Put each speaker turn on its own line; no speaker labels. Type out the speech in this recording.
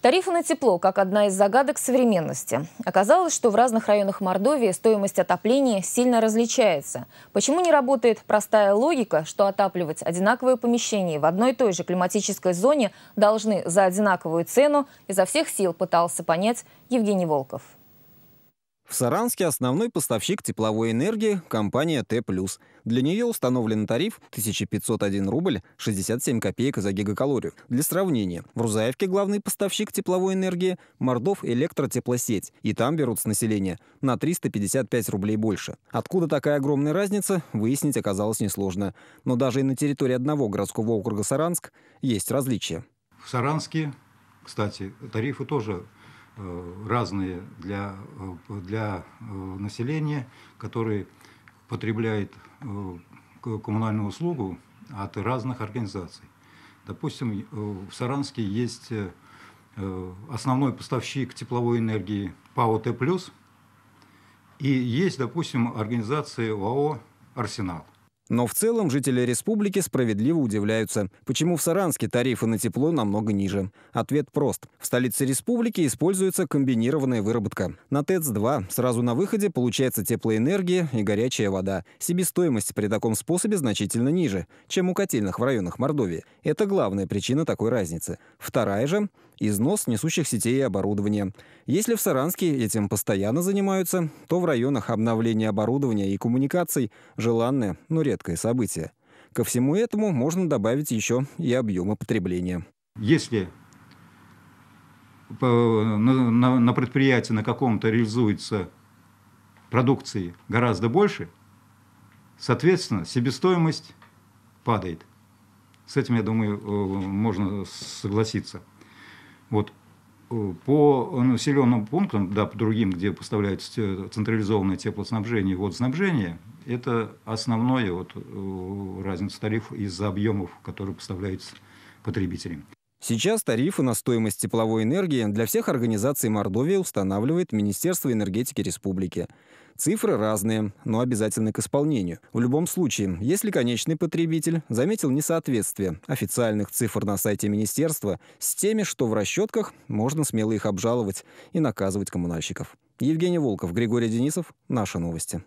Тарифы на тепло как одна из загадок современности. Оказалось, что в разных районах Мордовии стоимость отопления сильно различается. Почему не работает простая логика, что отапливать одинаковые помещения в одной и той же климатической зоне должны за одинаковую цену, изо всех сил пытался понять Евгений Волков.
В Саранске основной поставщик тепловой энергии – компания Т+. Для нее установлен тариф 1501 рубль 67 копеек за гигакалорию. Для сравнения, в Рузаевке главный поставщик тепловой энергии – Мордов электротеплосеть, и там берут с населения на 355 рублей больше. Откуда такая огромная разница, выяснить оказалось несложно. Но даже и на территории одного городского округа Саранск есть различия.
В Саранске, кстати, тарифы тоже Э, разные для, э, для э, населения, которые потребляет коммунальную услугу от разных организаций. Допустим, в Саранске есть основной поставщик тепловой энергии ПАО Т+,
и есть, допустим, организация ОАО «Арсенал». Но в целом жители республики справедливо удивляются, почему в Саранске тарифы на тепло намного ниже. Ответ прост. В столице республики используется комбинированная выработка. На ТЭЦ-2 сразу на выходе получается теплоэнергия и горячая вода. Себестоимость при таком способе значительно ниже, чем у котельных в районах Мордовии. Это главная причина такой разницы. Вторая же износ несущих сетей и оборудования. Если в Саранске этим постоянно занимаются, то в районах обновление оборудования и коммуникаций – желанное, но редкое событие. Ко всему этому можно добавить еще и объемы потребления. Если
э, на предприятии на каком-то реализуется продукции гораздо больше, соответственно, себестоимость падает. С этим, я думаю, э, можно согласиться. Вот э, по населенным пунктам, да, по другим, где поставляется централизованное теплоснабжение вот снабжение, это основное вот э, разница
тарифов из-за объемов, которые поставляются потребителям. Сейчас тарифы на стоимость тепловой энергии для всех организаций Мордовии устанавливает Министерство энергетики республики. Цифры разные, но обязательны к исполнению. В любом случае, если конечный потребитель заметил несоответствие официальных цифр на сайте министерства с теми, что в расчетках, можно смело их обжаловать и наказывать коммунальщиков. Евгений Волков, Григорий Денисов. Наши новости.